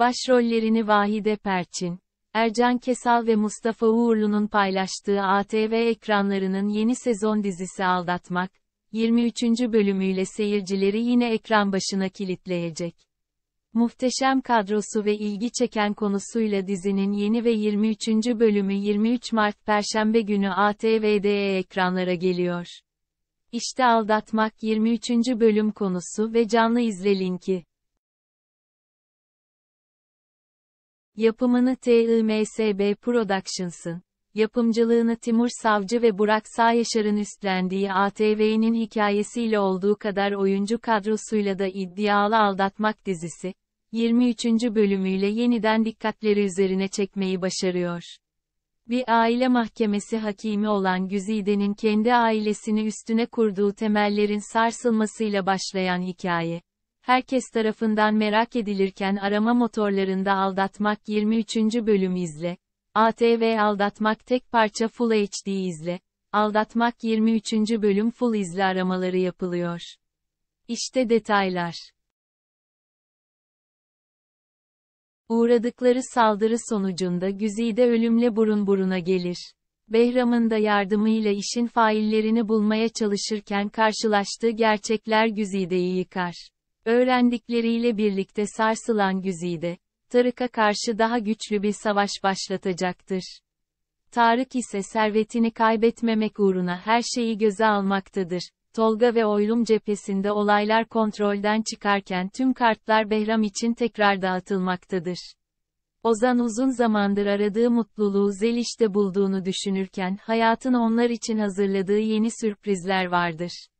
Başrollerini Vahide Perçin, Ercan Kesal ve Mustafa Uğurlu'nun paylaştığı ATV ekranlarının yeni sezon dizisi Aldatmak, 23. bölümüyle seyircileri yine ekran başına kilitleyecek. Muhteşem kadrosu ve ilgi çeken konusuyla dizinin yeni ve 23. bölümü 23 Mart Perşembe günü ATV'de ekranlara geliyor. İşte Aldatmak 23. bölüm konusu ve canlı izle linki. Yapımını TIMSB Productions'ın, yapımcılığını Timur Savcı ve Burak Sayeşar'ın üstlendiği ATV'nin hikayesiyle olduğu kadar oyuncu kadrosuyla da iddialı aldatmak dizisi, 23. bölümüyle yeniden dikkatleri üzerine çekmeyi başarıyor. Bir aile mahkemesi hakimi olan Güzide'nin kendi ailesini üstüne kurduğu temellerin sarsılmasıyla başlayan hikaye, herkes tarafından merak edilirken arama motorlarında aldatmak 23. bölüm izle. ATV aldatmak tek parça Full HD izle. Aldatmak 23. bölüm Full izle aramaları yapılıyor. İşte detaylar. Uğradıkları saldırı sonucunda Güzide ölümle burun buruna gelir. Behram'ın da yardımıyla işin faillerini bulmaya çalışırken karşılaştığı gerçekler Güzide'yi yıkar. Öğrendikleriyle birlikte sarsılan Güzide, Tarık'a karşı daha güçlü bir savaş başlatacaktır. Tarık ise servetini kaybetmemek uğruna her şeyi göze almaktadır. Tolga ve Oylum cephesinde olaylar kontrolden çıkarken tüm kartlar Behram için tekrar dağıtılmaktadır. Ozan uzun zamandır aradığı mutluluğu Zeliş'te bulduğunu düşünürken hayatın onlar için hazırladığı yeni sürprizler vardır.